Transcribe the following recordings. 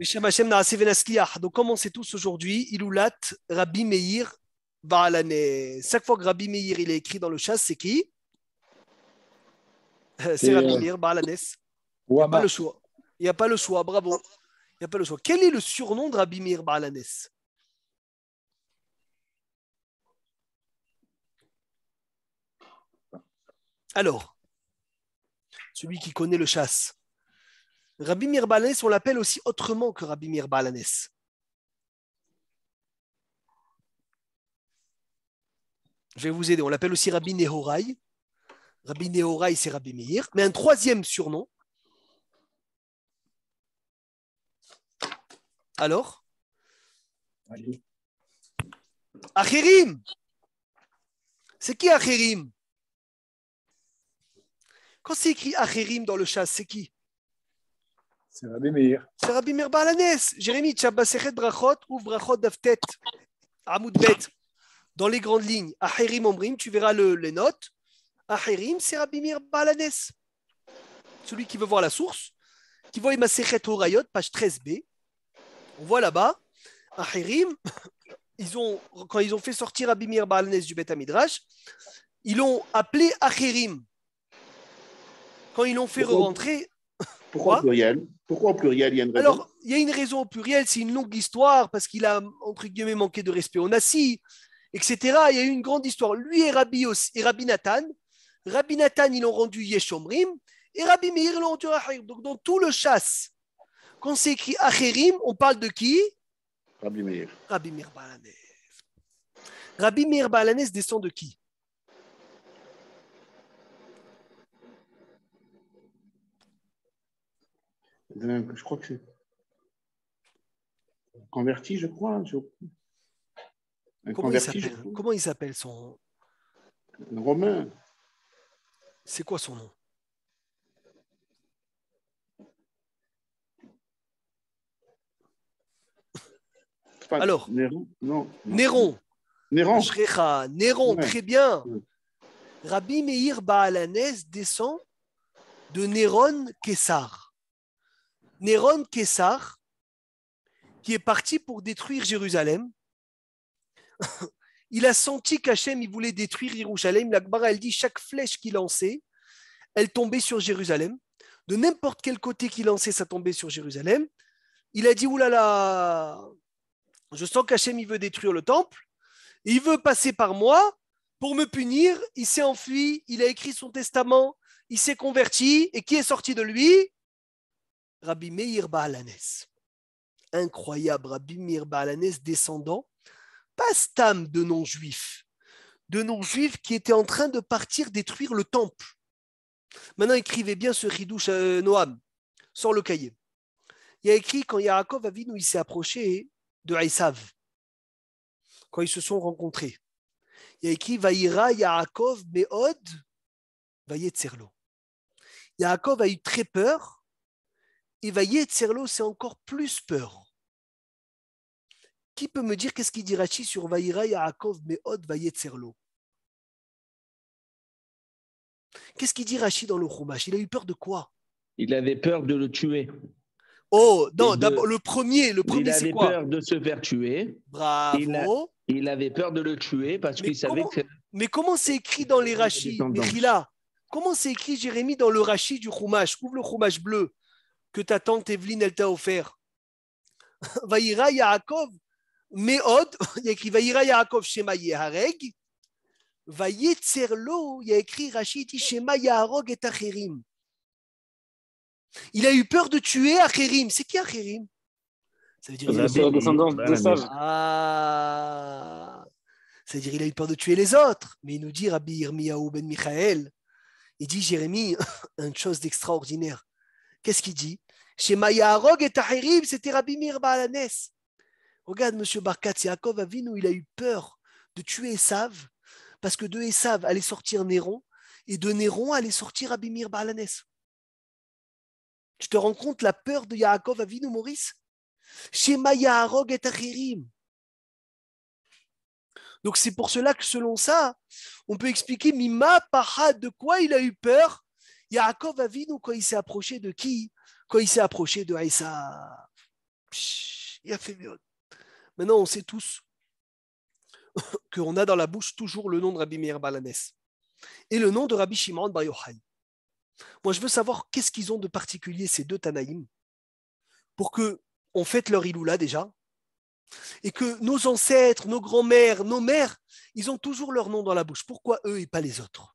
Donc, comment c'est tous aujourd'hui, Iloulat Rabbi Meir Baalanes Chaque fois que Rabbi Meir il est écrit dans le chasse, c'est qui euh, C'est Rabbi euh, Meir Baalanes. Il n'y a pas le choix. Il n'y a pas le choix, bravo. Il n'y a pas le choix. Quel est le surnom de Rabbi Meir Baalanes Alors, celui qui connaît le chasse. Rabbi Mirbalanes, on l'appelle aussi autrement que Rabbi Mirbalanes. Je vais vous aider, on l'appelle aussi Rabbi Nehorai. Rabbi Nehorai, c'est Rabbi Mir, Mais un troisième surnom. Alors Allez. C'est qui Achirim? Quand c'est écrit Acherim dans le chat, c'est qui c'est Rabbi Meir. C'est Rabbi Meir Jérémie, Brachot, ou Brachot d'Avtet, Amoud Bet. Dans les grandes lignes, Ahérim Omrim, tu verras les notes. Ahérim, c'est Rabbi Meir Celui qui veut voir la source, qui voit au rayot, page 13b. On voit là-bas, Ahirim, ils ont, quand ils ont fait sortir Rabbi Balanes du Bet Amidrash, ils l'ont appelé Ahérim. Quand ils l'ont fait re-rentrer, pourquoi au pluriel Pourquoi pluriel Il y a une raison. Alors, il y a une raison au pluriel, c'est une longue histoire, parce qu'il a, entre guillemets, manqué de respect On assis, etc. Il y a eu une grande histoire. Lui et Rabbi, et Rabbi Nathan, Rabbi Nathan, ils l'ont rendu Yeshomrim, et Rabbi Meir l'ont rendu Acherim. Donc, dans tout le chasse, quand c'est écrit Acherim, on parle de qui Rabbi Meir. Rabbi Meir Balanès. Rabbi Meir Balanès descend de qui je crois que c'est converti, je crois. Hein, comment, il s'appelle son Romain. C'est quoi son nom Alors, Néron, Néron. Néron. très bien. Rabbi Meir Baalanes descend de Néron Kessar. Néron Kessar, qui est parti pour détruire Jérusalem, il a senti qu'Hachem voulait détruire Jérusalem. L'Akbara, elle dit chaque flèche qu'il lançait, elle tombait sur Jérusalem. De n'importe quel côté qu'il lançait, ça tombait sur Jérusalem. Il a dit oulala, je sens qu'Hachem il veut détruire le temple, il veut passer par moi pour me punir. Il s'est enfui, il a écrit son testament, il s'est converti, et qui est sorti de lui Rabbi Meir Baalanes. Incroyable, Rabbi Meir Baalanes, descendant, pas Stam de non-juifs, de non-juifs qui étaient en train de partir détruire le temple. Maintenant, écrivez bien ce Ridouche euh, Noam, sans le cahier. Il y a écrit quand Yaakov nous il s'est approché de Aïsav, quand ils se sont rencontrés. Il y a écrit Vaïra Yaakov Meod Vayetzerlo. Yaakov a eu très peur et va c'est encore plus peur. Qui peut me dire qu'est-ce qu'il dit Rachi sur Vaïra Yaakov Meod Vayetzerlo Qu'est-ce qu'il dit Rachi dans le Chumash Il a eu peur de quoi Il avait peur de le tuer. Oh, non, d'abord, le premier, le premier, c'est quoi Il avait peur de se faire tuer. Bravo. Il, avait peur de le tuer parce qu'il savait que. Mais comment c'est écrit dans les là? Comment c'est écrit, Jérémie, dans le Rachi du Chumash Ouvre le Chumash bleu que ta tante Evelyne, elle t'a offert. Vaïra Yaakov, Meod, il y a écrit Vaïra Yaakov Shema Yehareg, Vayetzerlo, il y a écrit Rachid Shema Yaharog et Acherim. Il a eu peur de tuer Acherim. C'est qui Acherim Ça veut dire la descendance de Sage ah. dire il a eu peur de tuer les autres. Mais il nous dit Rabbi Irmiyahu ben Michael, il dit Jérémie, une chose d'extraordinaire. Qu'est-ce qu'il dit Chez Mayarog et c'était Rabbi Regarde, M. Barkat Yaakov Avinu, il a eu peur de tuer Esav, parce que de Esav allait sortir Néron, et de Néron allait sortir Rabbi Balanes. Tu te rends compte la peur de Yaakov Avinu, Maurice Chez Mayarog et Donc c'est pour cela que selon ça, on peut expliquer Mima Paha, de quoi il a eu peur Yaakov Avinu, quand il s'est approché de qui Quand il s'est approché de Aïssa. Il a fait euh, Maintenant, on sait tous qu'on a dans la bouche toujours le nom de Rabbi Meir et le nom de Rabbi Shimon Bar Moi, je veux savoir qu'est-ce qu'ils ont de particulier ces deux Tanaïm pour qu'on fête leur Iloula déjà et que nos ancêtres, nos grands-mères, nos mères, ils ont toujours leur nom dans la bouche. Pourquoi eux et pas les autres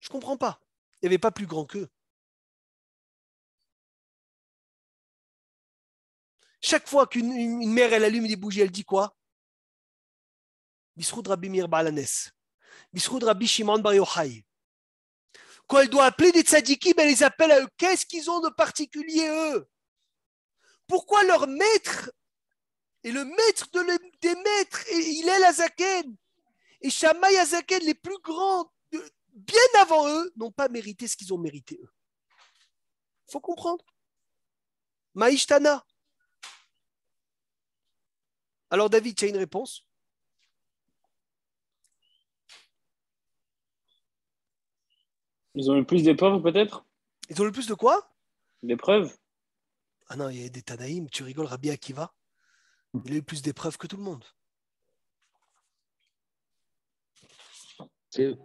Je ne comprends pas n'y avait pas plus grand qu'eux. Chaque fois qu'une mère, elle allume des bougies, elle dit quoi Rabbi Rabbi Shimon Bar Quand elle doit appeler des tzadikim, elle les appelle à eux. Qu'est-ce qu'ils ont de particulier, eux Pourquoi leur maître et le maître des maîtres, il est l'Azaken Et Shammai Azaken, les plus grands bien avant eux, n'ont pas mérité ce qu'ils ont mérité eux. faut comprendre. Maïshtana. Alors David, tu as une réponse Ils ont eu plus d'épreuves peut-être Ils ont le plus de quoi D'épreuves. Ah non, il y a des Tanaïm, tu rigoles, Rabbi Akiva. Il a eu plus d'épreuves que tout le monde.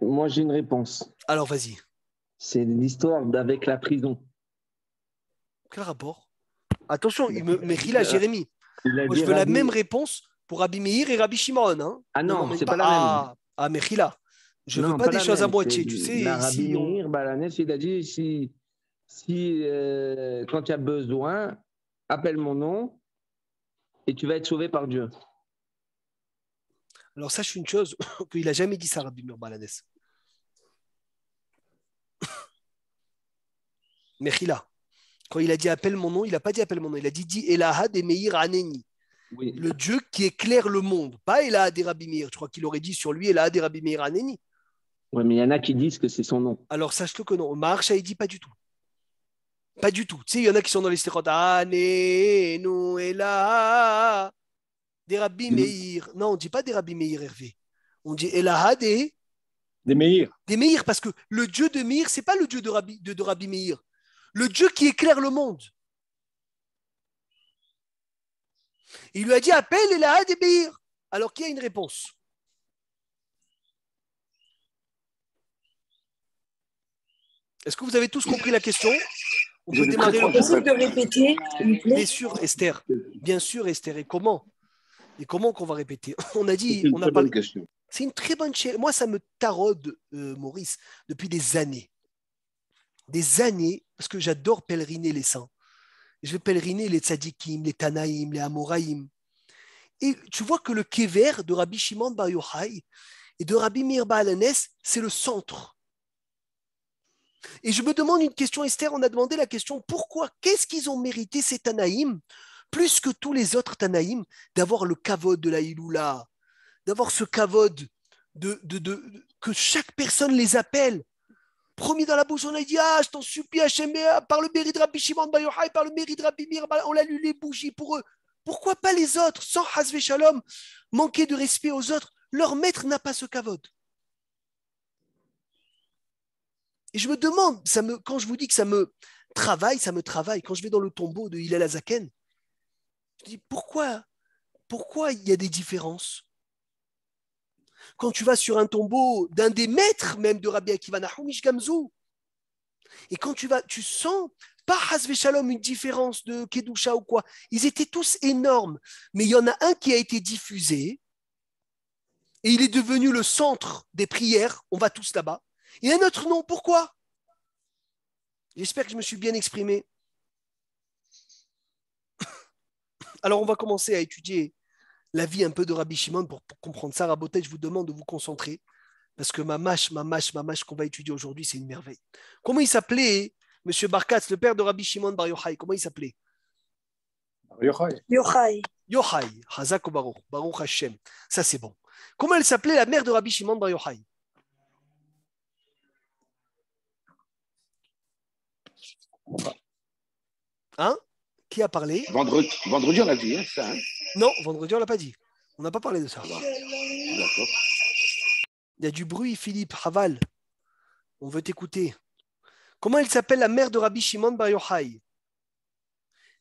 Moi, j'ai une réponse. Alors, vas-y. C'est l'histoire avec la prison. Quel rapport Attention, il me bah, mérite euh, Jérémy. Moi, je veux la même réponse pour Rabbi Meir et Rabbi Shimon. Hein. ah non, c'est pas... la même. Ah, ah Mechila. Je ne veux pas, des choses à moitié, tu sais. La Rabbi si Meir, bah, il a dit si, si euh, quand tu as besoin, appelle mon nom et tu vas être sauvé par Dieu. Alors sache une chose, qu'il n'a jamais dit ça, Rabbi Murbalanes. Mechila. Quand il a dit appelle mon nom, il n'a pas dit appelle mon nom, il a dit dit Elahad et Meir Aneni. Le Dieu qui éclaire le monde, pas Elahad et Rabbi Meir. Je crois qu'il aurait dit sur lui Elahad et Rabbi Meir Aneni. Oui, mais il y en a qui disent que c'est son nom. Alors sache-le que non. marche il dit pas du tout. Pas du tout. Tu sais, il y en a qui sont dans les stéréotypes. Ah, nous, des Rabbi Meir. Non, on ne dit pas des Rabbi Meir Hervé. On dit El des. Des Meir. Des Meir, parce que le Dieu de Meir, ce n'est pas le Dieu de Rabbi, de, Meir. Le Dieu qui éclaire le monde. Il lui a dit appelle Elaha des Meir. Alors qui a une réponse. Est-ce que vous avez tous compris la question On peut démarrer le. Bien sûr, Esther. Bien sûr, Esther. Et comment et comment qu'on va répéter On a dit. on a très parlé... question. C'est une très bonne question. Moi, ça me taraude, euh, Maurice, depuis des années. Des années, parce que j'adore pèleriner les saints. Je vais pèleriner les tzadikim, les tanaïm, les amoraïm. Et tu vois que le kever de Rabbi Shimon Bar Yochai et de Rabbi Mir Alanes, c'est le centre. Et je me demande une question, Esther, on a demandé la question pourquoi, qu'est-ce qu'ils ont mérité ces Tanaïm plus que tous les autres Tanaïm, d'avoir le kavod de la Iloula, d'avoir ce kavod de, que chaque personne les appelle. Promis dans la bouche, on a dit Ah, je t'en supplie, HMBA ah, par le mérite de par le méridrabi bah, on a lu les bougies pour eux. Pourquoi pas les autres, sans Hasvé Shalom, manquer de respect aux autres Leur maître n'a pas ce kavod. Et je me demande, ça me, quand je vous dis que ça me travaille, ça me travaille. Quand je vais dans le tombeau de Hillel Azaken, je dis pourquoi Pourquoi il y a des différences Quand tu vas sur un tombeau d'un des maîtres même de Rabbi Akiva Gamzou, et quand tu vas, tu sens pas Hasve Shalom une différence de Kedusha ou quoi. Ils étaient tous énormes, mais il y en a un qui a été diffusé et il est devenu le centre des prières. On va tous là-bas. a un autre nom, pourquoi J'espère que je me suis bien exprimé. Alors, on va commencer à étudier la vie un peu de Rabbi Shimon pour, comprendre ça. Rabotet, je vous demande de vous concentrer parce que ma mâche, ma mâche, ma mâche qu'on va étudier aujourd'hui, c'est une merveille. Comment il s'appelait, M. Barkas, le père de Rabbi Shimon Bar Yochai Comment il s'appelait Yochai. Yochai. Yochai. Hazak Hashem. Ça, c'est bon. Comment elle s'appelait la mère de Rabbi Shimon Bar Yochai Hein qui a parlé Vendredi, vendredi on l'a dit, hein, ça. Hein. non, vendredi, on l'a pas dit. On n'a pas parlé de ça. Ah bah. Il y a du bruit, Philippe, Haval. On veut t'écouter. Comment elle s'appelle la mère de Rabbi Shimon Bar Yochai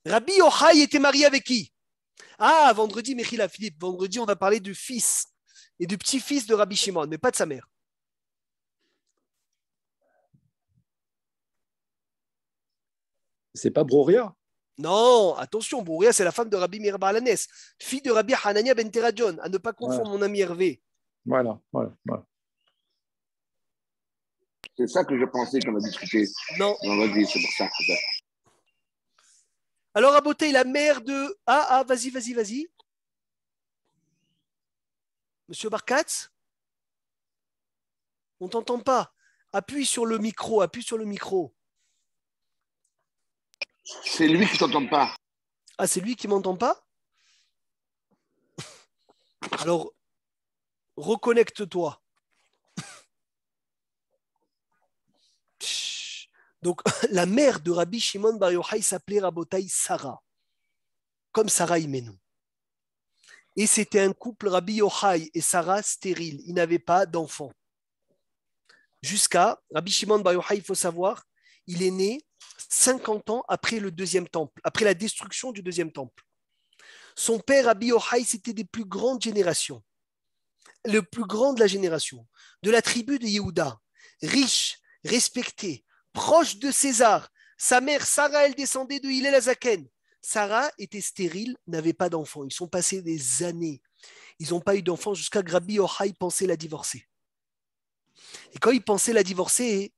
Rabbi Yochai était marié avec qui Ah, vendredi, Michila Philippe. Vendredi, on va parler du fils et du petit-fils de Rabbi Shimon, mais pas de sa mère. C'est pas Broria non, attention, Bourria, c'est la femme de Rabbi Mirba fille de Rabbi Hanania Ben Teradjon, à ne pas confondre mon ami Hervé. Voilà, voilà, voilà. C'est ça que je pensais qu'on a discuté. Non. c'est pour ça. Alors, à beauté, la mère de. Ah, ah, vas-y, vas-y, vas-y. Monsieur Barkatz On t'entend pas. Appuie sur le micro, appuie sur le micro. C'est lui qui t'entend pas. Ah, c'est lui qui m'entend pas Alors, reconnecte-toi. Donc, la mère de Rabbi Shimon Bar Yochai s'appelait Rabotai Sarah, comme Sarah Imenu. Et c'était un couple, Rabbi Yochai et Sarah, stérile. Ils n'avaient pas d'enfants. Jusqu'à Rabbi Shimon Bar Yochai, il faut savoir, il est né 50 ans après le deuxième temple, après la destruction du deuxième temple. Son père, Rabbi Ohai, c'était des plus grandes générations, le plus grand de la génération, de la tribu de Yehuda, riche, respecté, proche de César. Sa mère, Sarah, elle descendait de Hillel Azaken. Sarah était stérile, n'avait pas d'enfant. Ils sont passés des années. Ils n'ont pas eu d'enfant jusqu'à Rabbi Ohai pensait la divorcer. Et quand ils pensaient la divorcer,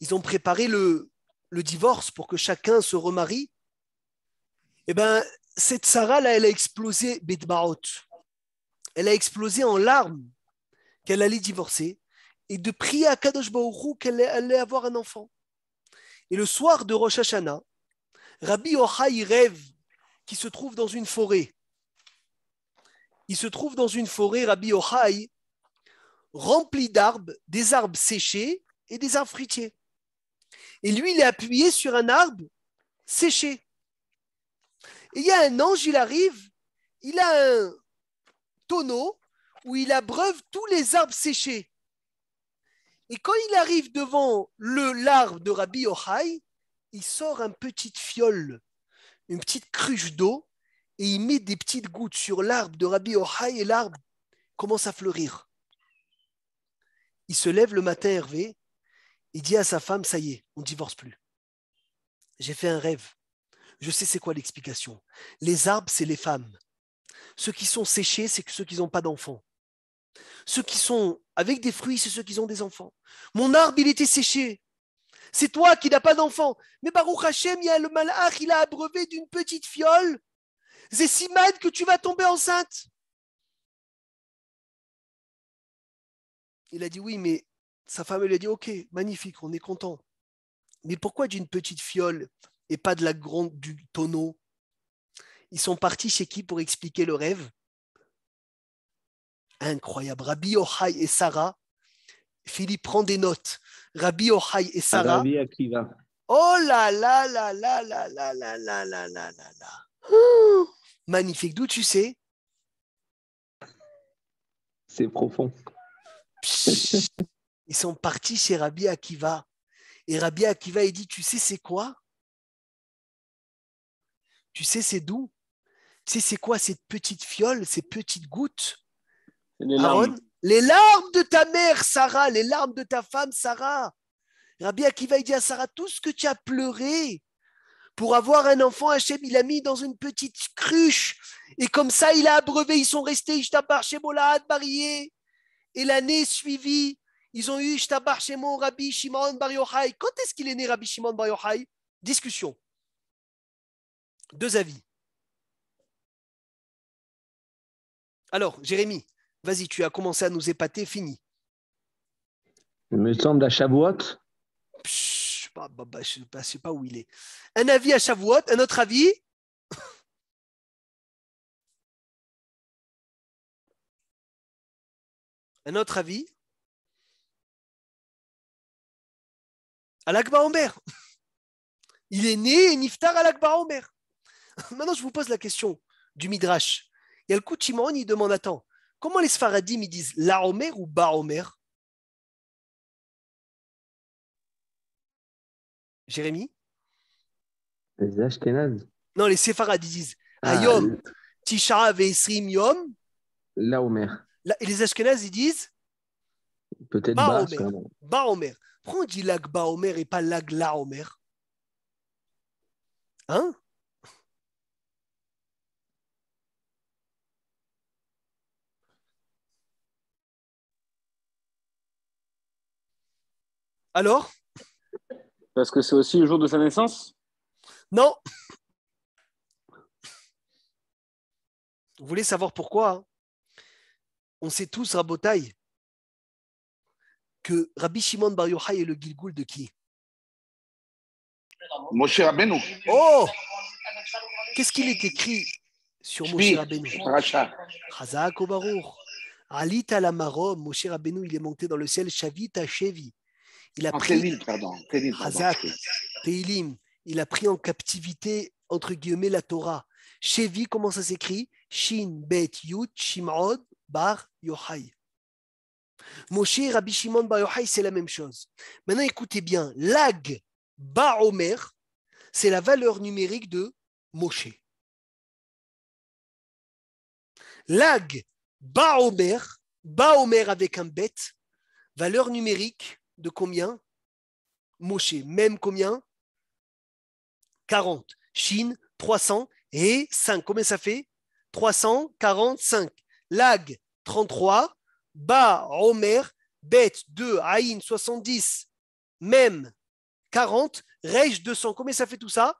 ils ont préparé le, le divorce pour que chacun se remarie, et eh ben, cette Sarah, là, elle a explosé Elle a explosé en larmes qu'elle allait divorcer et de prier à Kadosh Baourou qu'elle allait avoir un enfant. Et le soir de Rosh Hashanah, Rabbi Ochaï rêve qui se trouve dans une forêt. Il se trouve dans une forêt, Rabbi Ochaï, remplie d'arbres, des arbres séchés et des arbres fruitiers. Et lui, il est appuyé sur un arbre séché. Et il y a un ange, il arrive, il a un tonneau où il abreuve tous les arbres séchés. Et quand il arrive devant le l'arbre de Rabbi Ohai, il sort une petite fiole, une petite cruche d'eau, et il met des petites gouttes sur l'arbre de Rabbi Ohai et l'arbre commence à fleurir. Il se lève le matin, Hervé, il dit à sa femme, ça y est, on ne divorce plus. J'ai fait un rêve. Je sais c'est quoi l'explication. Les arbres, c'est les femmes. Ceux qui sont séchés, c'est ceux qui n'ont pas d'enfants. Ceux qui sont avec des fruits, c'est ceux qui ont des enfants. Mon arbre, il était séché. C'est toi qui n'as pas d'enfants. Mais Baruch Hashem, il y a le malach, il a abreuvé d'une petite fiole. C'est si mal que tu vas tomber enceinte. Il a dit oui, mais sa femme lui a dit Ok, magnifique, on est content. Mais pourquoi d'une petite fiole et pas de la grande du tonneau Ils sont partis chez qui pour expliquer le rêve Incroyable. Rabbi Ohai et Sarah. Philippe prend des notes. Rabbi Ohai et Sarah. Oh là là là là là là là là là là magnifique. D'où tu sais C'est profond. Ils sont partis chez Rabbi Akiva. Et Rabbi Akiva, il dit, tu sais c'est quoi Tu sais c'est d'où Tu sais c'est quoi cette petite fiole, ces petites gouttes les larmes. de ta mère, Sarah, les larmes de ta femme, Sarah. Rabbi Akiva, il dit à Sarah, tout ce que tu as pleuré pour avoir un enfant, Hachem, il l'a mis dans une petite cruche. Et comme ça, il a abreuvé, ils sont restés, chez Molahad, marié Et l'année suivie, ils ont eu Shtabar Shemon, Rabbi Shimon Bar Quand est-ce qu'il est né Rabbi Shimon Bar Discussion. Deux avis. Alors, Jérémy, vas-y, tu as commencé à nous épater, fini. Il me semble à Shavuot. Bah, bah, bah, je ne sais pas où il est. Un avis à Shavuot, un autre avis Un autre avis à l'Akba Omer. Il est né et Niftar à l'Akba Omer. Maintenant, je vous pose la question du Midrash. Il y a le Chimon il demande Attends, comment les Sfaradim ils disent La Omer ou Ba Omer Jérémy Les Ashkenaz. Non, les Sfaradis disent Ayom, ah, Tisha Veisrim Yom. La Omer. Et les Ashkenaz, ils disent Peut-être Ba Omer. Omer. Pourquoi on dit l'Agba Omer et pas l'Agla Omer Hein Alors Parce que c'est aussi le jour de sa naissance Non Vous voulez savoir pourquoi hein? On sait tous, Rabotaille, que Rabbi Shimon Bar Yochai est le Gilgoul de qui Moshe Rabbeinu. Oh Qu'est-ce qu'il est écrit sur Moshe Rabbeinu Chazak Obaruch. Alit Alamarom, Moshe Rabbeinu, il est monté dans le ciel, Shavit à Il a pris. pardon. Il a pris en captivité, entre guillemets, la Torah. Chevi, comment ça s'écrit Shin, Bet, Yud, Shimod, Bar, Yochai. Moshe et Rabbi Shimon Bar c'est la même chose. Maintenant, écoutez bien, l'ag Omer, c'est la valeur numérique de Moshe. L'ag Baomer, Omer avec un bête, valeur numérique de combien Moshe, même combien 40. Chine, 300 et 5. Combien ça fait 345. Lag, 33. Ba Omer, Bet 2, Aïn 70, Même 40, Reich 200. Combien ça fait tout ça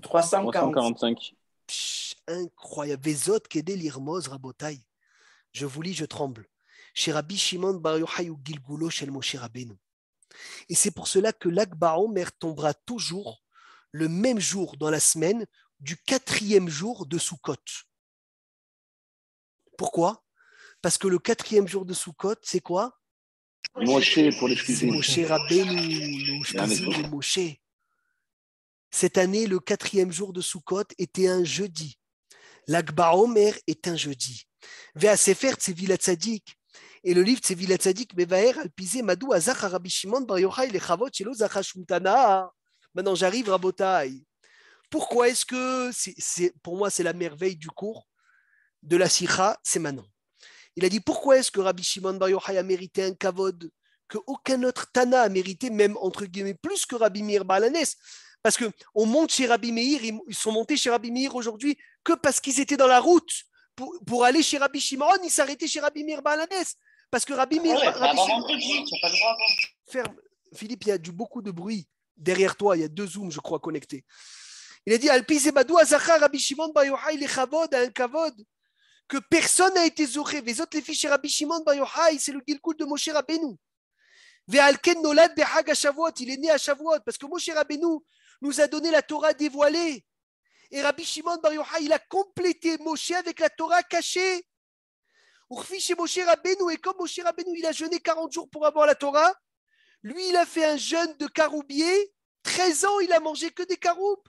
345. incroyable. Je vous lis, je tremble. Gilgulo Et c'est pour cela que l'Akba Omer tombera toujours le même jour dans la semaine du quatrième jour de Sukkot. Pourquoi Parce que le quatrième jour de Sukkot, c'est quoi Moshe pour l'excuser. Moshe Rabbeinu, le Moshe. Cette année, le quatrième jour de Sukkot était un jeudi. L'Akba Omer est un jeudi. Vea Sefer villa Tzadik. Et le livre Villa Tzadik, Mevaer Alpizé Madou Azach Shimon Bar Yochai zachash Maintenant, j'arrive Rabotai. Pourquoi est-ce que, pour moi, c'est la merveille du cours de la Sikha, c'est Manon. Il a dit pourquoi est-ce que Rabbi Shimon Bar Yochai a mérité un kavod que aucun autre Tana a mérité, même entre guillemets plus que Rabbi Meir Balanes Parce qu'on monte chez Rabbi Meir, ils sont montés chez Rabbi Meir aujourd'hui que parce qu'ils étaient dans la route pour, aller chez Rabbi Shimon, ils s'arrêtaient chez Rabbi Meir Balanes Parce que Rabbi Meir. Rabbi Shimon... Hein. Ferme. Philippe, il y a du, beaucoup de bruit derrière toi, il y a deux zooms, je crois, connectés. Il a dit Alpi Zebadou Azachar Rabbi Shimon Bar Yochai, les kavod, un Kavod que personne n'a été zoché. Les autres, les fiches Rabbi Shimon Bar ben c'est le Gilkul de Moshe Rabbeinu. ken nolad behag il est né à Shavuot, parce que Moshe Rabbeinu nous a donné la Torah dévoilée. Et Rabbi Shimon Bar ben Yochai, il a complété Moshe avec la Torah cachée. et Moshe Rabbeinu, et comme Moshe Rabbeinu, il a jeûné 40 jours pour avoir la Torah, lui, il a fait un jeûne de caroubier. 13 ans, il a mangé que des caroubes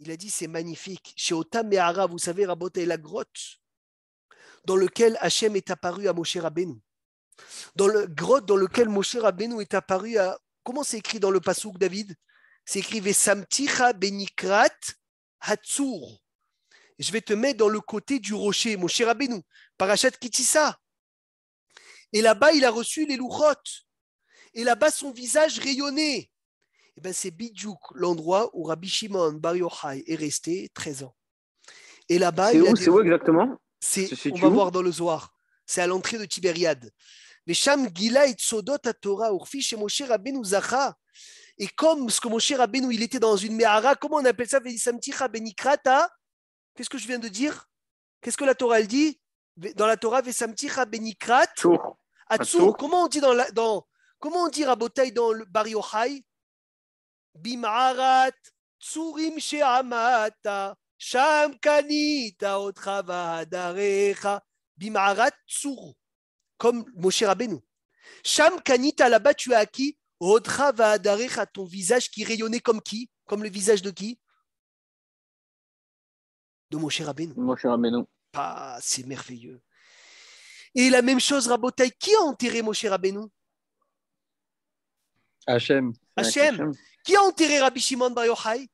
il a dit c'est magnifique. Chez Otam vous savez, Rabote la grotte dans laquelle Hachem est apparu à Moshe Rabbeinu. Dans la grotte dans laquelle Moshe Rabbeinu est apparu à. Comment c'est écrit dans le Passouk, David C'est écrit Vesamticha benikrat hatsur. Je vais te mettre dans le côté du rocher, Moshe Rabbeinu, Parachat Kitissa. Et là-bas, il a reçu les louchotes. Et là-bas, son visage rayonnait. Eh ben c'est Bidjouk, l'endroit où Rabbi Shimon Bar Yochai est resté 13 ans. Et là-bas, c'est où, où, exactement C'est on va voir dans le Zohar. C'est à l'entrée de Tibériade. Mais Sham Gila et Tsodot à Torah Urfi chez Moshe Rabbeinu Zacha. Et comme ce que Moshe Rabbeinu, il était dans une mehara, comment on appelle ça Benikrata. Qu'est-ce que je viens de dire Qu'est-ce que la Torah elle dit Dans la Torah, Vesamticha Benikrat. Atsour. Comment on dit dans, la, dans comment on dit Rabotai dans le Bar Yochai Bimharat, Tsurim Sheamata, Sham Kanita, va Darecha, Bimharat tsuru. comme Moshe Rabbeinu. Sham Kanita, là-bas, tu as acquis ton visage qui rayonnait comme qui Comme le visage de qui De Moshe Rabbeinu. Moshe Rabbeinu. Ah, c'est merveilleux. Et la même chose, Rabotai, qui a enterré Moshe Rabbeinu Hachem. Hachem. Qui a enterré Rabbi Shimon Bar Yochai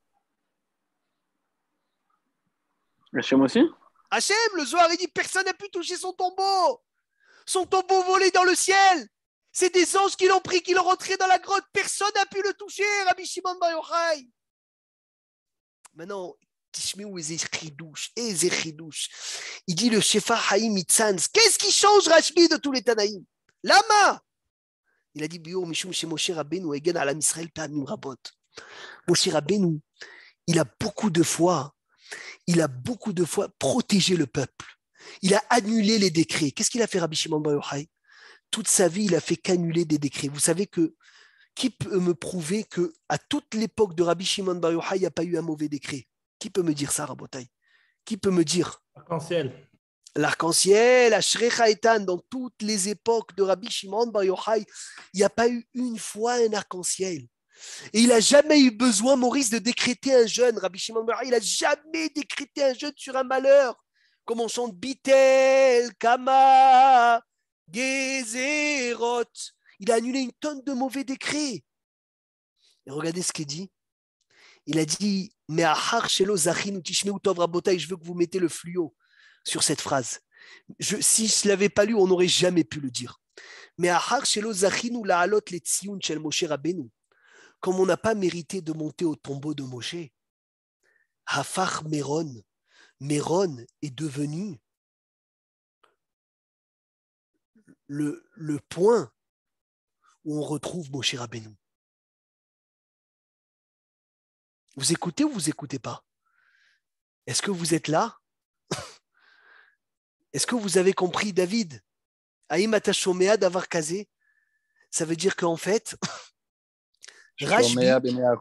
Hachem aussi Hachem, le Zohar, il dit personne n'a pu toucher son tombeau. Son tombeau volé dans le ciel. C'est des anges qui l'ont pris, qui l'ont rentré dans la grotte. Personne n'a pu le toucher, Rabbi Shimon Bar Yochai. Maintenant, ou Ezechidouche, Ezechidouche. Il dit le Shefa Haïm Itzans. Qu'est-ce qui change Rachmi de tous les Tanaïm Lama il a dit il a beaucoup de fois, il a beaucoup de fois protégé le peuple. Il a annulé les décrets. Qu'est-ce qu'il a fait Rabbi Shimon Bar Toute sa vie, il a fait qu'annuler des décrets. Vous savez que qui peut me prouver que à toute l'époque de Rabbi Shimon Bar il n'y a pas eu un mauvais décret Qui peut me dire ça, Rabotai Qui peut me dire l'arc-en-ciel, Ashrecha Etan, dans toutes les époques de Rabbi Shimon Bar Yochai, il n'y a pas eu une fois un arc-en-ciel. Et il n'a jamais eu besoin, Maurice, de décréter un jeûne. Rabbi Shimon Bar il n'a jamais décrété un jeûne sur un malheur. Comme on chante Bitel, Kama, Gezerot. Il a annulé une tonne de mauvais décrets. Et regardez ce qu'il dit. Il a dit, mais je veux que vous mettez le fluo sur cette phrase. si je ne l'avais pas lu, on n'aurait jamais pu le dire. Mais comme on n'a pas mérité de monter au tombeau de Moshe, Hafar Méron, Méron est devenu le, le point où on retrouve Moshe Rabbeinu. Vous écoutez ou vous écoutez pas Est-ce que vous êtes là est-ce que vous avez compris, David Aïmatashomea d'avoir casé Ça veut dire qu'en fait, ben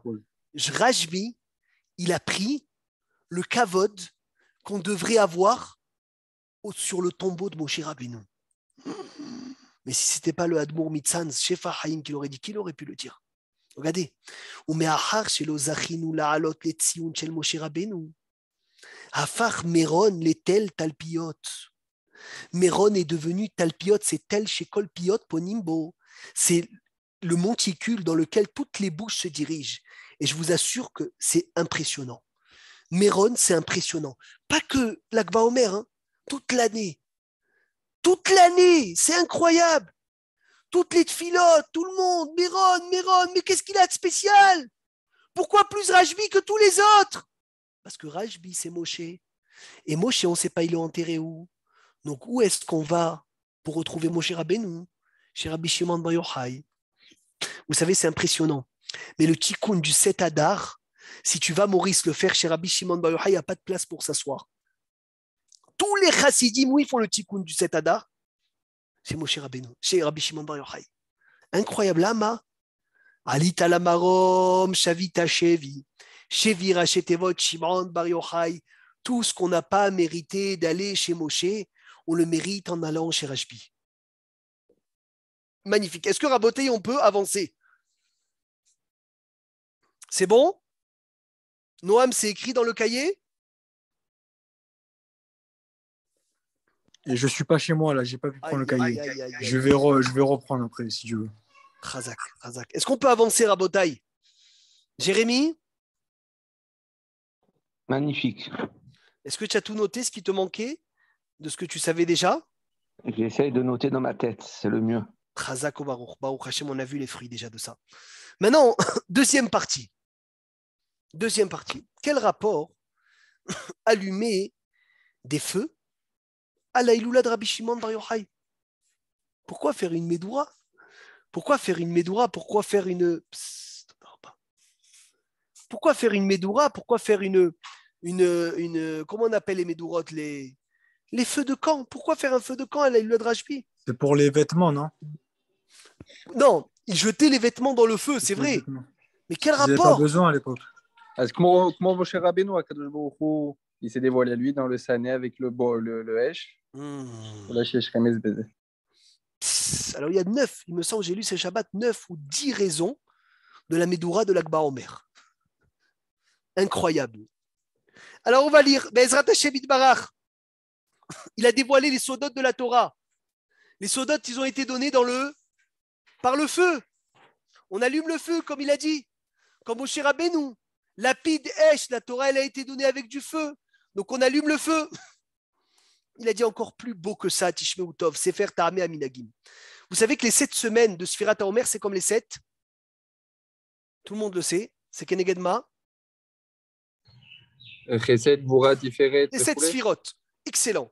Rajbi, il a pris le kavod qu'on devrait avoir sur le tombeau de Moshe Rabbeinu. Mais si ce n'était pas le Admour Mitzan, Shefa Haïm qui l'aurait dit, qui l'aurait pu le dire Regardez. Afar Meron, les talpiot. Méron est devenu Talpiot, c'est tel chez Colpiot Ponimbo. C'est le monticule dans lequel toutes les bouches se dirigent. Et je vous assure que c'est impressionnant. Méron, c'est impressionnant. Pas que l'Akba hein. toute l'année. Toute l'année, c'est incroyable. Toutes les filottes tout le monde, Méron, Méron, mais qu'est-ce qu'il a de spécial Pourquoi plus Rajbi que tous les autres Parce que Rajbi, c'est Moshe. Et Moshe, on ne sait pas, il est enterré où donc, où est-ce qu'on va pour retrouver Moshe Rabbeinu Chez Rabbi Shimon Bar Yochai. Vous savez, c'est impressionnant. Mais le tikkun du 7 Adar, si tu vas, Maurice, le faire chez Rabbi Shimon Bar Yochai, il n'y a pas de place pour s'asseoir. Tous les chassidim, oui, font le tikkun du 7 Adar. C'est Moshe Rabbeinu, chez Rabbi Shimon Bar Yochai. Incroyable, Lama. Alita Lamarom, Shavita Shevi, Shevi Rachetevot, Shimon Bar Yochai. Tout ce qu'on n'a pas mérité d'aller chez Moshe, on le mérite en allant chez HP. Magnifique. Est-ce que Rabotay, on peut avancer C'est bon Noam, c'est écrit dans le cahier Et je suis pas chez moi là, n'ai pas pu prendre le cahier. je, vais je vais reprendre après si tu veux. Razak, Razak. Est-ce qu'on peut avancer, Rabotaï Jérémy Magnifique. Est-ce que tu as tout noté ce qui te manquait de ce que tu savais déjà J'essaye de noter dans ma tête, c'est le mieux. Chazak Baruch, Baruch on a vu les fruits déjà de ça. Maintenant, deuxième partie. Deuxième partie. Quel rapport allumer des feux à l'Aïloula de Shimon Pourquoi faire une Médoura Pourquoi faire une Médoura Pourquoi faire une. Pourquoi faire une Médoura Pourquoi faire une, une, une. Comment on appelle les Médourotes les, les feux de camp, pourquoi faire un feu de camp à le Rajpi C'est pour les vêtements, non Non, Il jetaient les vêtements dans le feu, c'est vrai. Mais quel rapport pas besoin à l'époque. Comment mon mon cher il s'est dévoilé à lui dans le Sané avec le le, le Hesh. Hmm. Alors il y a neuf, il me semble, j'ai lu ces Shabbat, neuf ou dix raisons de la Médoura de l'Akba Omer. Incroyable. Alors on va lire. Ben, il a dévoilé les sodotes de la Torah. Les sodotes, ils ont été donnés dans le, par le feu. On allume le feu, comme il a dit, comme au Benou. Lapide Esh, la Torah, elle a été donnée avec du feu. Donc on allume le feu. Il a dit encore plus beau que ça, Tishmeutov, c'est faire à Aminagim. Vous savez que les sept semaines de Sfirat Omer, c'est comme les sept. Tout le monde le sait. C'est Kenegedma. Euh, les sept Excellent.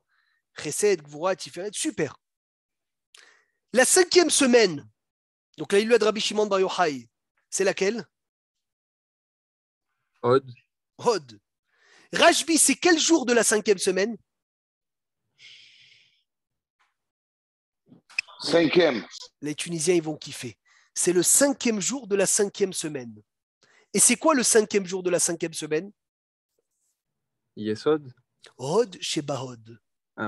Chesed, Tiferet, super. La cinquième semaine, donc la Ilua de Rabbi Shimon Bar Yochai, c'est laquelle Hod. Hod. Rajbi, c'est quel jour de la cinquième semaine Cinquième. Les Tunisiens, ils vont kiffer. C'est le cinquième jour de la cinquième semaine. Et c'est quoi le cinquième jour de la cinquième semaine Yesod. Hod chez Bahod. La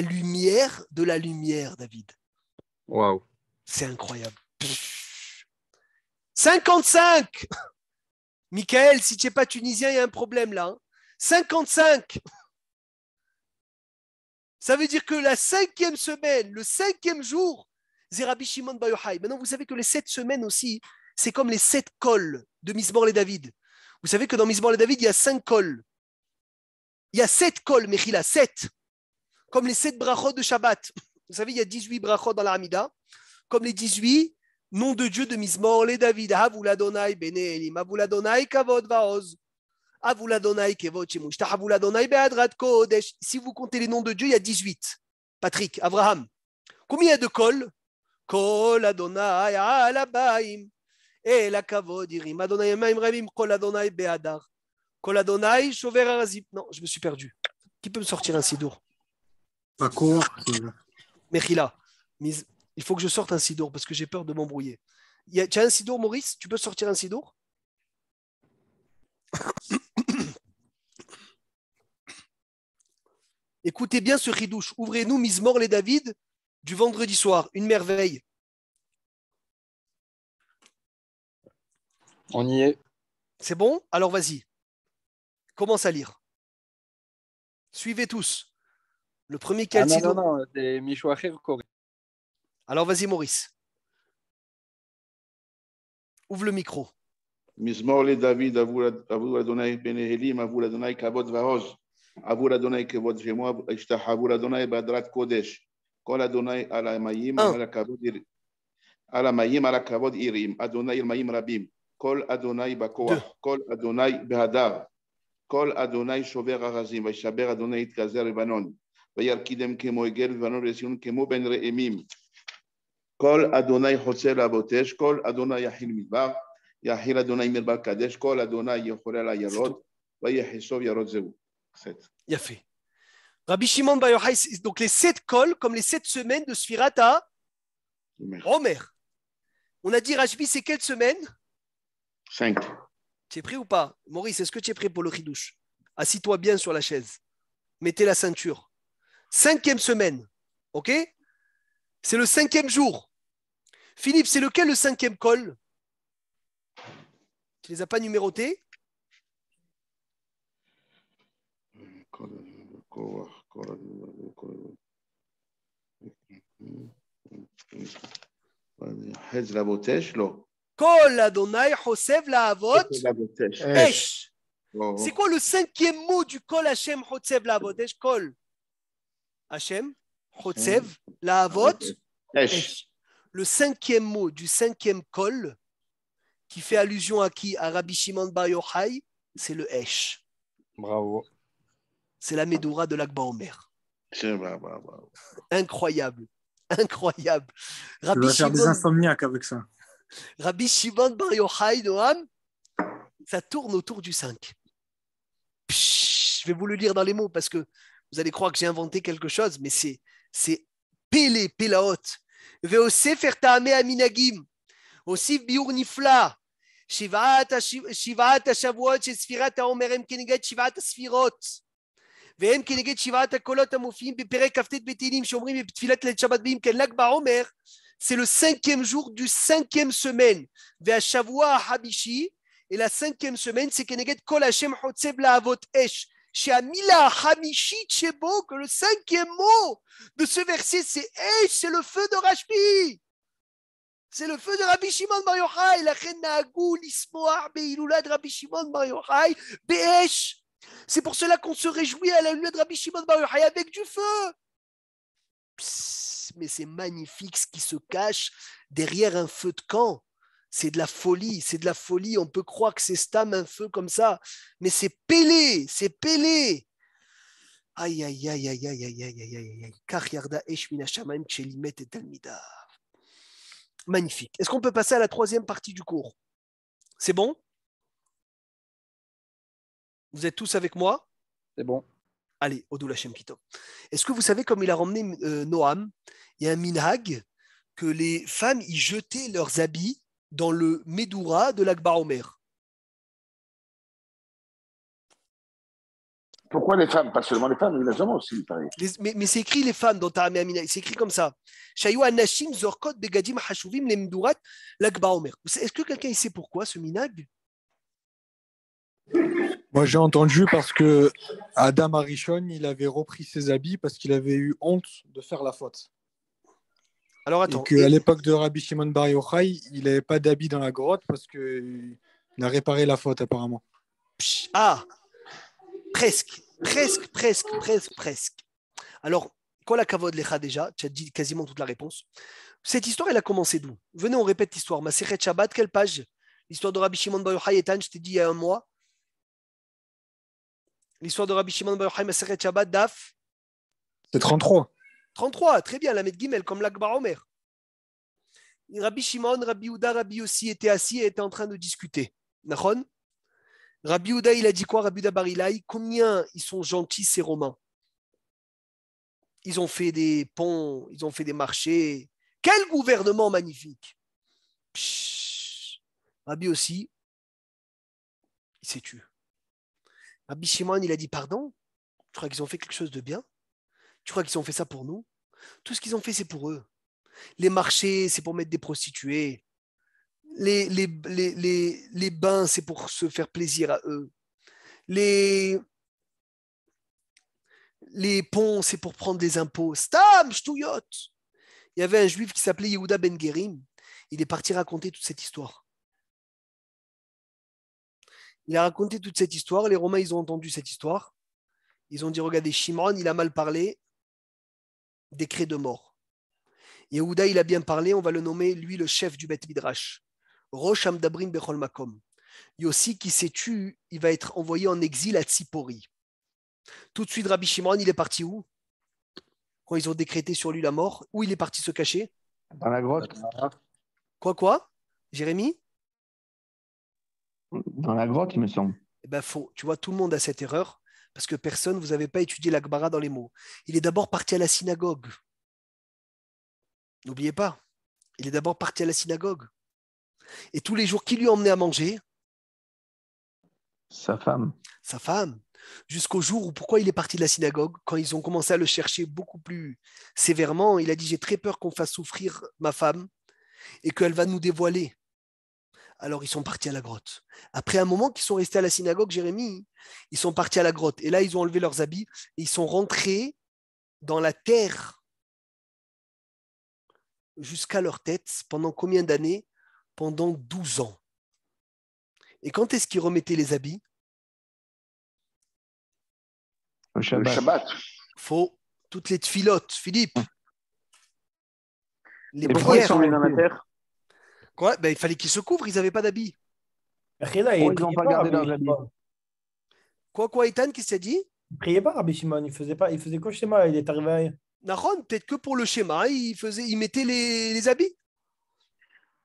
lumière de la lumière, David. Waouh. C'est incroyable. 55 Michael, si tu n'es pas tunisien, il y a un problème là. 55 hein. Ça veut dire que la cinquième semaine, le cinquième jour, Zerabi Shimon Bayohai. Maintenant, vous savez que les sept semaines aussi, c'est comme les sept cols de Miss et David. Vous savez que dans mort et David, il y a cinq cols. Il y a sept cols, Mechila, sept. Comme les sept brachot de Shabbat. Vous savez, il y a 18 brachot dans l'Armida. Comme les 18 noms de Dieu de Mismor, les David, Avuladonai, Bene Elim, Avuladonai, Kavod, Vaoz. Avuladonai, Kevod, Shemushta, Avuladonai, Beadrat, Kodesh. Si vous comptez les noms de Dieu, il y a 18. Patrick, Abraham. Combien il y a de cols Kol Adonai, Alabaim. Et Irim, Adonai, Maim, Ravim, Kol Adonai, Beadar. Koladonai, Non, je me suis perdu. Qui peut me sortir un sidour Paco. Mechila. Il faut que je sorte un sidour parce que j'ai peur de m'embrouiller. Tu as un sidour, Maurice Tu peux sortir un sidour Écoutez bien ce ridouche. Ouvrez-nous Mise Mort les David du vendredi soir. Une merveille. On y est. C'est bon Alors vas-y commence à lire. Suivez tous. Le premier qui a ah Alors vas-y, Maurice. Ouvre le micro. Mizmor le David, à vous la donnée, Benehelim, à vous la donner Kabot Varoz, à vous la donner Kabot Jemo, à vous la donner Badrat Kodesh, Kol Adonai, à la Maïm, à la Kabot Irim, à la Maïm, à la Kabot Irim, Adonai, mayim Rabim, Kol Adonai Bakoa, Kol Adonai Behadar. Kol Adonai Shover Arazim, Vaishaber Adonai Itkazer Lebanon, Vayarkidem Kemo Egel, Lebanon Rezion Kemo Ben Emim. Kol Adonai Hotzer Abotesh, Kol Adonai Yahil Midbar, Yahil Adonai Mirbar Kadesh, Kol Adonai Yehorel Ayalot, Vayahesov Yarot Zeu. 7. Yafé. Rabbi Shimon Bar Yochai, donc les sept cols, comme les sept semaines de Svirata. Omer. On a dit Rashbi, c'est quelle semaine Cinq. Tu es prêt ou pas Maurice, est-ce que tu es prêt pour le ridouche Assis-toi bien sur la chaise. Mettez la ceinture. Cinquième semaine. OK C'est le cinquième jour. Philippe, c'est lequel le cinquième col Tu ne les as pas numérotés la Kol Adonai Hosev Laavot Esh. C'est quoi le cinquième mot du Kol Hashem Chotsev Lavot Esh Kol Hashem Chotsev Laavot Esh. Le cinquième mot du cinquième Kol qui fait allusion à qui À Rabbi Shimon Bar Yochai, c'est le Esh. Bravo. C'est la Médoura de l'Akba Omer. Incroyable, incroyable. Rabbi tu vas faire des insomniaques avec ça. Rabbi Shimon Bar Yochai Noam, ça tourne autour du 5. je vais vous le lire dans les mots parce que vous allez croire que j'ai inventé quelque chose, mais c'est c'est Pélé, Pélaot. Veose Fertahame Aminagim. Osif Biur Nifla. Shivat Hashavuot, Sfirat Haomer, Em Shivat Sfirot. והם כנגד שבעת הקולות המופיעים בפרק כ"ט בתהילים שאומרים בתפילת ליל שבת ואם כן ל"ג בעומר c'est le cinquième jour du cinquième semaine, vers Shavua Habishi, et la cinquième semaine, c'est Keneget Kol Hashem La Avot Esh. Chez Amila Hamishi que le cinquième mot de ce verset, c'est Esh, c'est le feu de Rashbi. C'est le feu de Rabbi Shimon Bar Yochai, la Chenagou, l'Ismoar, be'ilula de Rabbi Shimon Bar Yochai, Be'esh. C'est pour cela qu'on se réjouit à la lune de Rabbi Shimon Bar Yochai avec du feu mais c'est magnifique ce qui se cache derrière un feu de camp. C'est de la folie, c'est de la folie. On peut croire que c'est Stam un feu comme ça, mais c'est Pélé, c'est Pélé. Aïe, aïe, aïe, aïe, aïe, aïe, aïe, aïe, Magnifique. Est-ce qu'on peut passer à la troisième partie du cours C'est bon Vous êtes tous avec moi C'est bon. Allez, Odul Hashem Est-ce que vous savez comme il a ramené euh, Noam Il y a un minhag que les femmes y jetaient leurs habits dans le medoura de l'Akbar Omer. Pourquoi les femmes Pas seulement les femmes, mais les hommes aussi, pareil. Les, mais, c'est écrit les femmes dans Taramé Amina, c'est écrit comme ça. Anashim Zorkot begadim Hashuvim Omer. Est-ce que quelqu'un sait pourquoi ce minhag moi, j'ai entendu parce que Adam Arichon, il avait repris ses habits parce qu'il avait eu honte de faire la faute. Alors attends. à l'époque de Rabbi Shimon Bar Yochai, il n'avait pas d'habits dans la grotte parce qu'il a réparé la faute apparemment. Ah, presque, presque, presque, presque, presque. Alors, quoi la cavode lecha déjà Tu as dit quasiment toute la réponse. Cette histoire, elle a commencé d'où Venez, on répète l'histoire. Ma Maseret chabat, quelle page L'histoire de Rabbi Shimon Bar Yochai, Etan, je t'ai dit il y a un mois. L'histoire de Rabbi Shimon Bar Yochai, Maseret Shabbat, Daf. C'est 33. 33, très bien, la Gimel, comme l'Akbar Omer. Rabbi Shimon, Rabbi Ouda, Rabbi aussi étaient assis et étaient en train de discuter. Nahon Rabbi Ouda, il a dit quoi, Rabbi Ouda Barilaï Combien ils sont gentils, ces Romains Ils ont fait des ponts, ils ont fait des marchés. Quel gouvernement magnifique Rabbi aussi, il s'est tué. Rabbi il a dit pardon. Tu crois qu'ils ont fait quelque chose de bien Tu crois qu'ils ont fait ça pour nous Tout ce qu'ils ont fait, c'est pour eux. Les marchés, c'est pour mettre des prostituées. Les, les, bains, c'est pour se faire plaisir à eux. Les, les ponts, c'est pour prendre des impôts. Stam, toyot Il y avait un juif qui s'appelait Yehuda Ben Gerim. Il est parti raconter toute cette histoire. Il a raconté toute cette histoire. Les Romains, ils ont entendu cette histoire. Ils ont dit regardez, Shimon, il a mal parlé. Décret de mort. Yehuda, il a bien parlé. On va le nommer, lui, le chef du Beth Midrash. Rosh Amdabrin Bechol Makom. Yossi, qui s'est tué, il va être envoyé en exil à Tsipori. Tout de suite, Rabbi Shimon, il est parti où Quand ils ont décrété sur lui la mort, où il est parti se cacher Dans la grotte. Quoi, quoi Jérémy dans la grotte, il me semble. Eh ben, Tu vois, tout le monde a cette erreur parce que personne, vous n'avez pas étudié l'agbara dans les mots. Il est d'abord parti à la synagogue. N'oubliez pas, il est d'abord parti à la synagogue. Et tous les jours, qui lui emmené à manger Sa femme. Sa femme. Jusqu'au jour où, pourquoi il est parti de la synagogue Quand ils ont commencé à le chercher beaucoup plus sévèrement, il a dit J'ai très peur qu'on fasse souffrir ma femme et qu'elle va nous dévoiler. Alors ils sont partis à la grotte. Après un moment qu'ils sont restés à la synagogue, Jérémie, ils sont partis à la grotte. Et là, ils ont enlevé leurs habits et ils sont rentrés dans la terre jusqu'à leur tête pendant combien d'années Pendant 12 ans. Et quand est-ce qu'ils remettaient les habits Le Shabbat. Faux. Toutes les filotes, Philippe. Les, Sont dans la terre ben, il fallait qu'ils se couvrent, ils n'avaient pas d'habits. ils n'ont pas gardé leurs habits. Quoi, quoi, Ethan, qu'est-ce qu'il a dit Il pas, Rabbi Shimon. Il faisait, pas, il faisait quoi schéma Il est arrivé à... Nahon, peut-être que pour le schéma, il, faisait, il mettait les, habits.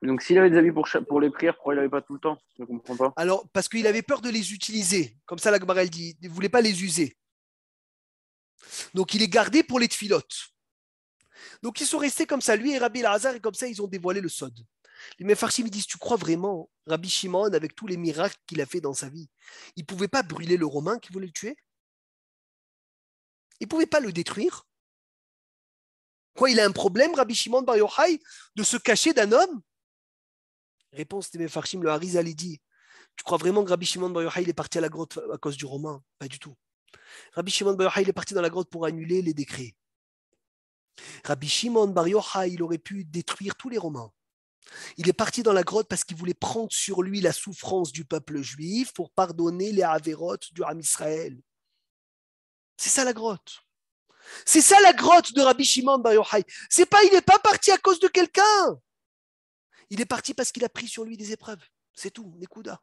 Donc s'il avait des habits pour, les prières, pourquoi il n'avait pas tout le temps Je ne comprends pas. Alors, parce qu'il avait peur de les utiliser. Comme ça, la elle dit, il ne voulait pas les user. Donc il est gardé pour les tfilotes. Donc ils sont restés comme ça, lui et Rabbi Lazare, et comme ça, ils ont dévoilé le sod. Les Mefarchim disent Tu crois vraiment, Rabbi Shimon, avec tous les miracles qu'il a fait dans sa vie, il ne pouvait pas brûler le Romain qui voulait le tuer Il ne pouvait pas le détruire Quoi, il a un problème, Rabbi Shimon Bar Yochai, de se cacher d'un homme Réponse des Mefarchim Le Harizal, dit Tu crois vraiment que Rabbi Shimon Bar Yochai est parti à la grotte à cause du Romain Pas du tout. Rabbi Shimon Bar Yochai est parti dans la grotte pour annuler les décrets. Rabbi Shimon Bar Yochai, il aurait pu détruire tous les Romains. Il est parti dans la grotte parce qu'il voulait prendre sur lui la souffrance du peuple juif pour pardonner les avérotes du Ram Israël. C'est ça la grotte. C'est ça la grotte de Rabbi Shimon Bar Yochai. C'est pas, il n'est pas parti à cause de quelqu'un. Il est parti parce qu'il a pris sur lui des épreuves. C'est tout, Nekuda.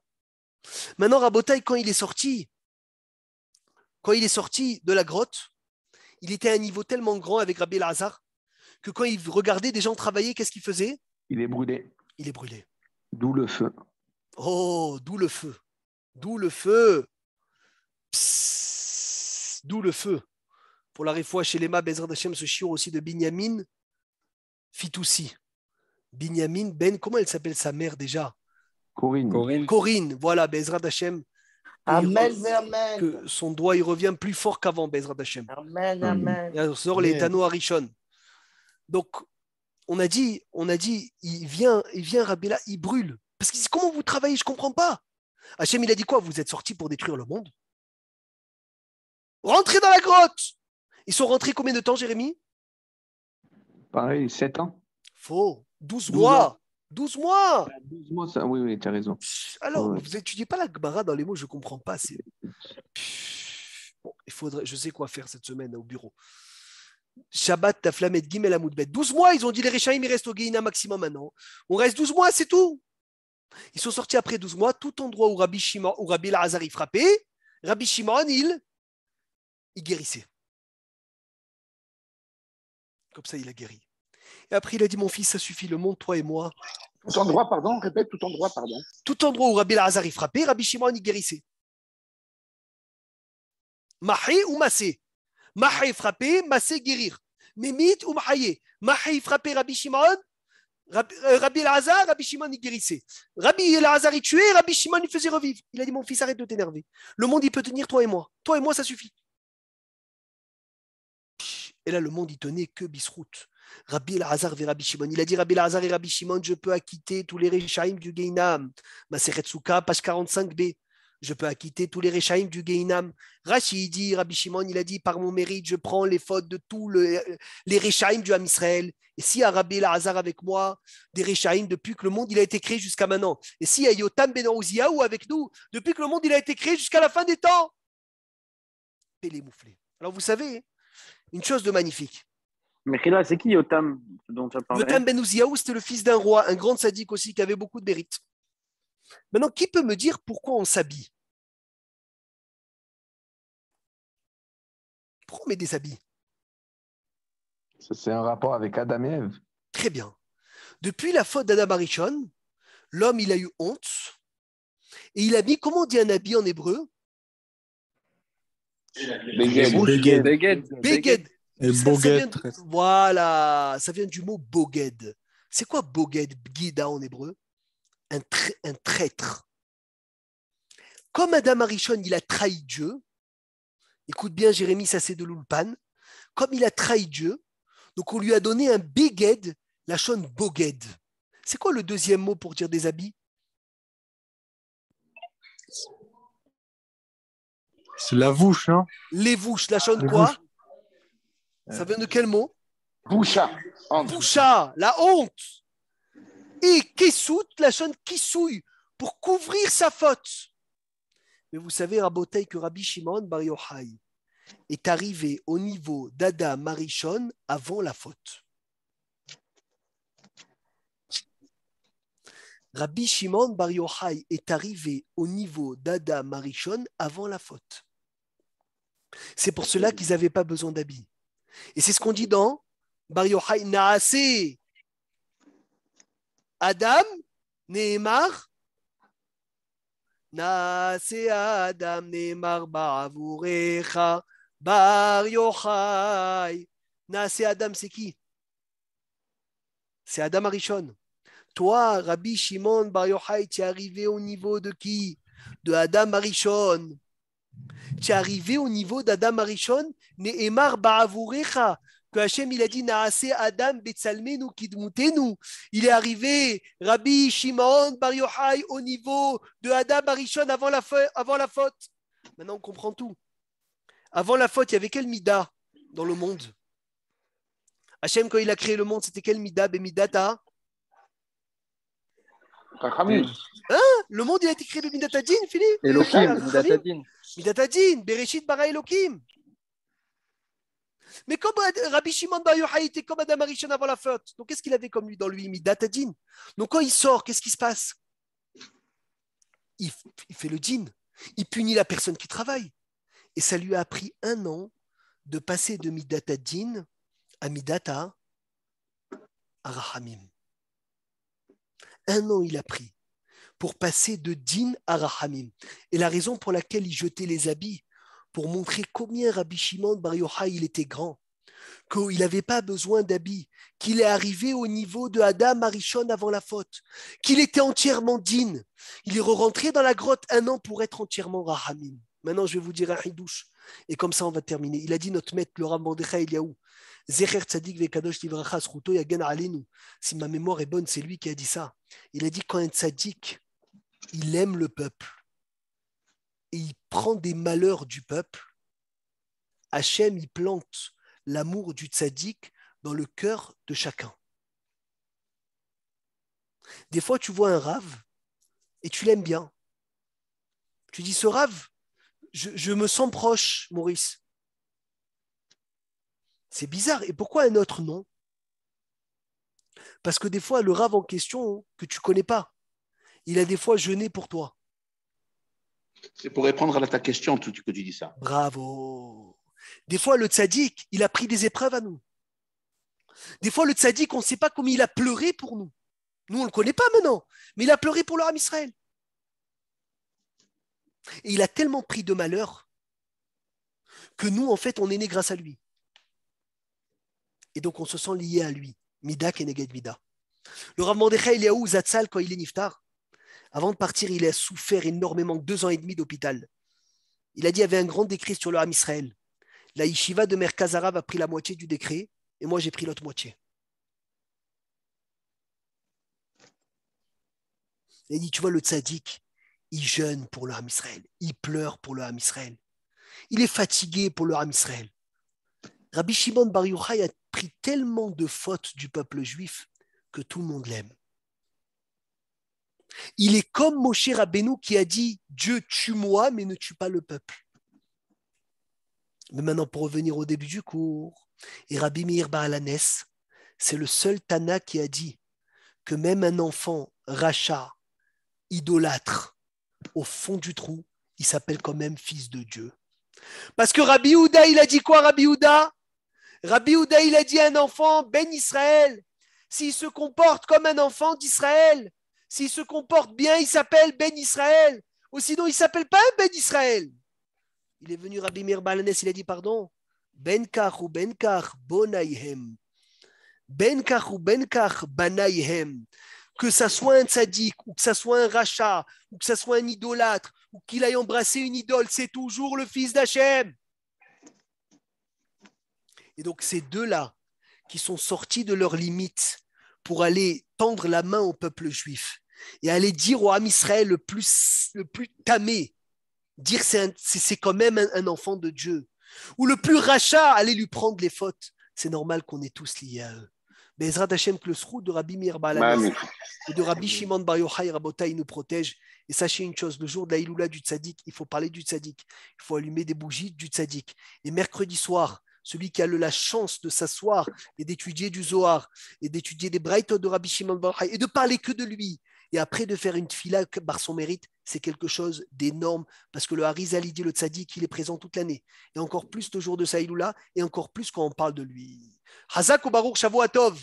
Maintenant, Rabotai, quand il est sorti, quand il est sorti de la grotte, il était à un niveau tellement grand avec Rabbi Lazar que quand il regardait des gens travailler, qu'est-ce qu'il faisait il est brûlé. Il est brûlé. D'où le feu. Oh, d'où le feu. D'où le feu. D'où le feu. Pour la réfoua chez l'Ema, Bezrat Hashem se chire aussi de Binyamin Fitoussi. Binyamin Ben, comment elle s'appelle sa mère déjà Corinne. Corinne. voilà, Bezra Amen, amen. Que son doigt, il revient plus fort qu'avant, Bezra Dachem. Amen, amen. sort les Tano Harishon. Donc, on a dit, on a dit, il vient, il vient il brûle. Parce qu'il dit, comment vous travaillez, je ne comprends pas. Hachem, il a dit quoi Vous êtes sortis pour détruire le monde Rentrez dans la grotte Ils sont rentrés combien de temps, Jérémy Pareil, 7 ans. Faux. 12, mois. 12 mois 12 ah, mois, ça, oui, oui, tu as raison. Alors, vous étudiez pas la Gbara dans les mots, je ne comprends pas. Bon, il faudrait, je sais quoi faire cette semaine au bureau. Shabbat Taflamet Gimel Amoudbet. 12 mois, ils ont dit les Réchaïm, ils restent au maximum maintenant. On reste 12 mois, c'est tout. Ils sont sortis après 12 mois, tout endroit où Rabbi, Shimon, où Rabbi frappait, Rabbi Shimon, il, guérissait. Comme ça, il a guéri. Et après, il a dit Mon fils, ça suffit, le monde, toi et moi. Tout endroit, pardon, répète, tout endroit, pardon. Tout endroit où Rabbi Lazari frappait, Rabbi Shimon, il guérissait. Mahé ou Massé Mahé frappé, Massé guérir. Mémite ou Mahayé. Ma'hay frappé Rabbi Shimon, euh, Rabbi Elazar, Rabbi Shimon, il guérissait. Rabbi Elazar, il tuait, Rabbi Shimon, il faisait revivre. Il a dit Mon fils, arrête de t'énerver. Le monde, il peut tenir toi et moi. Toi et moi, ça suffit. Et là, le monde, il tenait que bisroute. Rabbi Elazar vers Rabbi Shimon. Il a dit Rabbi Lazar et Rabbi Shimon, je peux acquitter tous les Réchaïm du Gainam. Maseret Souka, page 45b je peux acquitter tous les Rechaim du Geinam. Rachidir, dit, Rabbi Shimon, il a dit, par mon mérite, je prends les fautes de tous les Rechaim du Ham Israël. Et si Arabé la hasard avec moi, des Rechaim depuis que le monde il a été créé jusqu'à maintenant. Et si Yotam Ben ou avec nous, depuis que le monde il a été créé jusqu'à la fin des temps. les Alors vous savez, une chose de magnifique. Mais c'est qui Yotam dont tu as parlé Yotam Ben c'était le fils d'un roi, un grand sadique aussi qui avait beaucoup de mérite. Maintenant, qui peut me dire pourquoi on s'habille Pourquoi on met des habits C'est un rapport avec Adam et Très bien. Depuis la faute d'Adam Arichon, l'homme, il a eu honte. Et il a mis, comment on dit un habit en hébreu Beged. Voilà, ça vient du mot boged. C'est quoi boged, guida en hébreu un, traître. Comme Adam Arishon, il a trahi Dieu, écoute bien Jérémy, ça c'est de l'Ulpan, comme il a trahi Dieu, donc on lui a donné un bighead, la chaune boged. C'est quoi le deuxième mot pour dire des habits C'est la vouche, hein Les vouches, la chaune quoi Ça vient de quel mot Boucha. Boucha, la honte et Kessout, la chaîne souille pour couvrir sa faute. Mais vous savez, Rabotei que Rabbi Shimon Bar Yochai est arrivé au niveau dada Marichon avant la faute. Rabbi Shimon Bar Yochai est arrivé au niveau dada Marichon avant la faute. C'est pour cela qu'ils n'avaient pas besoin d'habits. Et c'est ce qu'on dit dans Bar Yochai Naase Adam, Neymar, Nase Adam, Neymar, Baravurecha. Bar Yochai. Nase Adam, c'est qui C'est Adam Arishon. Toi, Rabbi Shimon Bar Yochai, tu es arrivé au niveau de qui De Adam Arishon. Tu es arrivé au niveau d'Adam Arishon, Neymar, Ba'avourecha que Hachem, il a dit Naase Adam Betsalmenu Kidmutenu. Il est arrivé, Rabbi Shimon Bar Yochai, au niveau de Adam Barishon avant la, avant la faute. Maintenant, on comprend tout. Avant la faute, il y avait quel Mida dans le monde Hachem, quand il a créé le monde, c'était quel Mida Bemidata Hein le monde, il a été créé de Midatadine, Philippe Midata Midata Bereshit bara Elohim. Mais comme Rabbi Shimon Bar Yochai était comme Adam Arishan avant la faute, donc qu'est-ce qu'il avait comme lui dans lui Midat din? Donc quand il sort, qu'est-ce qui se passe il, fait le din. Il punit la personne qui travaille. Et ça lui a pris un an de passer de Midat din à Midata à Rahamim. Un an il a pris pour passer de din à Rahamim. Et la raison pour laquelle il jetait les habits pour montrer combien Rabbi Shimon Bar ben Yochai il était grand, qu'il n'avait pas besoin d'habits, qu'il est arrivé au niveau de Adam Arishon avant la faute, qu'il était entièrement digne. Il est rentré dans la grotte un an pour être entièrement Rahamin Maintenant, je vais vous dire un hidouche, et comme ça, on va terminer. Il a dit notre maître, le Eliaou, Zecher Tzadik Vekadosh ruto Yagen Alenu. Si ma mémoire est bonne, c'est lui qui a dit ça. Il a dit quand un Tzadik, il aime le peuple, et il prend des malheurs du peuple, Hachem il plante l'amour du tzaddik dans le cœur de chacun. Des fois, tu vois un rave et tu l'aimes bien. Tu dis, ce rave, je, me sens proche, Maurice. C'est bizarre. Et pourquoi un autre nom Parce que des fois, le rave en question que tu connais pas, il a des fois jeûné pour toi. C'est pour répondre à ta question tout que tu dis ça. Bravo. Des fois, le tzaddik, il a pris des épreuves à nous. Des fois, le tzaddik, on ne sait pas comment il a pleuré pour nous. Nous, on ne le connaît pas maintenant, mais il a pleuré pour le Ram Israël. Et il a tellement pris de malheur que nous, en fait, on est né grâce à lui. Et donc, on se sent lié à lui. Mida et Neged Mida. Le Rav est où Zatzal, quand il est niftar, avant de partir, il a souffert énormément, deux ans et demi d'hôpital. Il a dit qu'il y avait un grand décret sur le Ham Israël. La yeshiva de Mère a pris la moitié du décret et moi j'ai pris l'autre moitié. Il a dit, tu vois, le tzaddik, il jeûne pour le Ham Israël, il pleure pour le Ham Israël, il est fatigué pour le Ham Israël. Rabbi Shimon Bar Yochai a pris tellement de fautes du peuple juif que tout le monde l'aime. Il est comme Moshe Rabbeinu qui a dit Dieu tue-moi, mais ne tue pas le peuple. Mais maintenant, pour revenir au début du cours, et Rabbi Meir Baalanes, c'est le seul Tana qui a dit que même un enfant rachat, idolâtre, au fond du trou, il s'appelle quand même fils de Dieu. Parce que Rabbi Houda, il a dit quoi, Rabbi Houda Rabbi Houda, il a dit un enfant, Ben Israël, s'il se comporte comme un enfant d'Israël, s'il se comporte bien, il s'appelle Ben Israël. Ou sinon, il ne s'appelle pas Ben Israël. Il est venu Rabbi Mir il a dit pardon. Ben Kach ou Ben Kach Bonaihem. Ben Kach ou Ben Kach Que ça soit un tzaddik, ou que ça soit un rachat, ou que ça soit un idolâtre, ou qu'il aille embrasser une idole, c'est toujours le fils d'Hachem. Et donc, ces deux-là, qui sont sortis de leurs limites, pour aller tendre la main au peuple juif et aller dire au Ham Israël le plus, plus tamé, dire c'est, quand même un, enfant de Dieu, ou le plus rachat, aller lui prendre les fautes. C'est normal qu'on est tous liés à eux. Mais Ezra Hashem de Rabbi et de Rabbi Shimon Bar Yochai il nous protège. Et sachez une chose, le jour de la Iloula du Tzadik, il faut parler du Tzadik. Il faut allumer des bougies du Tzadik. Et mercredi soir, celui qui a la chance de s'asseoir et d'étudier du Zohar et d'étudier des Braithot de Rabbi Shimon Bar et de parler que de lui et après de faire une fila par son mérite, c'est quelque chose d'énorme parce que le Hariz dit le Tzadik, il est présent toute l'année et encore plus toujours jour de Saïloula et encore plus quand on parle de lui. Hazak Obarouk Shavuatov.